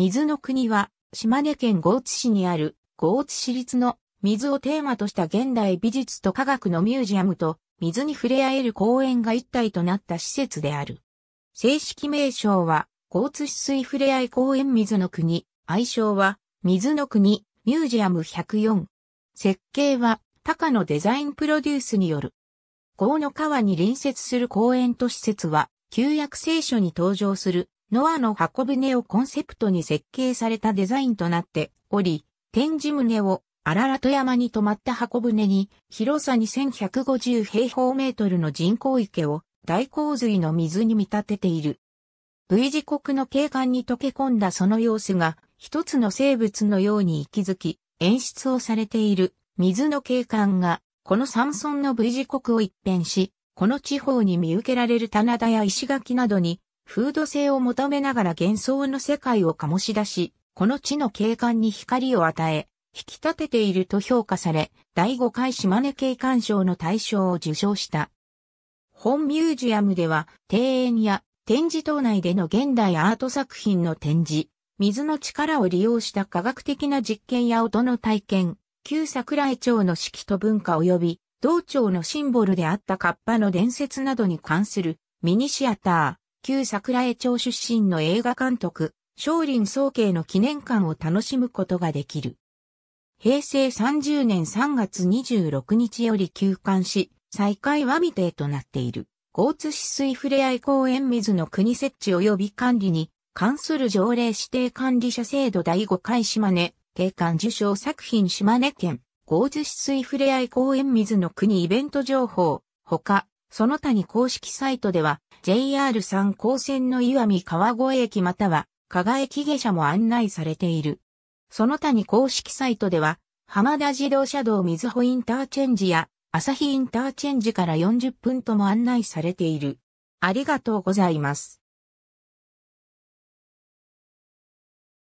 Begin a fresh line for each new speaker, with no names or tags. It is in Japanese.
水の国は、島根県豪津市にある、豪津市立の水をテーマとした現代美術と科学のミュージアムと、水に触れ合える公園が一体となった施設である。正式名称は、豪津市水触れ合い公園水の国、愛称は、水の国、ミュージアム104。設計は、高野デザインプロデュースによる。河の川に隣接する公園と施設は、旧約聖書に登場するノアの箱舟をコンセプトに設計されたデザインとなっており、展示棟を荒里山に泊まった箱舟に広さ2150平方メートルの人工池を大洪水の水に見立てている。V 字国の景観に溶け込んだその様子が一つの生物のように息づき演出をされている水の景観がこの山村の V 字国を一変し、この地方に見受けられる棚田や石垣などに風土性を求めながら幻想の世界を醸し出し、この地の景観に光を与え、引き立てていると評価され、第5回島根景観賞の大賞を受賞した。本ミュージアムでは、庭園や展示等内での現代アート作品の展示、水の力を利用した科学的な実験や音の体験、旧桜井町の四季と文化及び、道庁のシンボルであったカッパの伝説などに関するミニシアター、旧桜江町出身の映画監督、少林総慶の記念館を楽しむことができる。平成30年3月26日より休館し、再開は未定となっている。大津市水ふれあい公園水の国設置及び管理に関する条例指定管理者制度第5回島根、定館受賞作品島根県、大津市水ふれあい公園水の国イベント情報、ほか、その他に公式サイトでは、JR 三高線の岩見川越駅または、加賀駅下車も案内されている。その他に公式サイトでは、浜田自動車道水穂インターチェンジや、朝日インターチェンジから40分とも案内されている。ありがとうございます。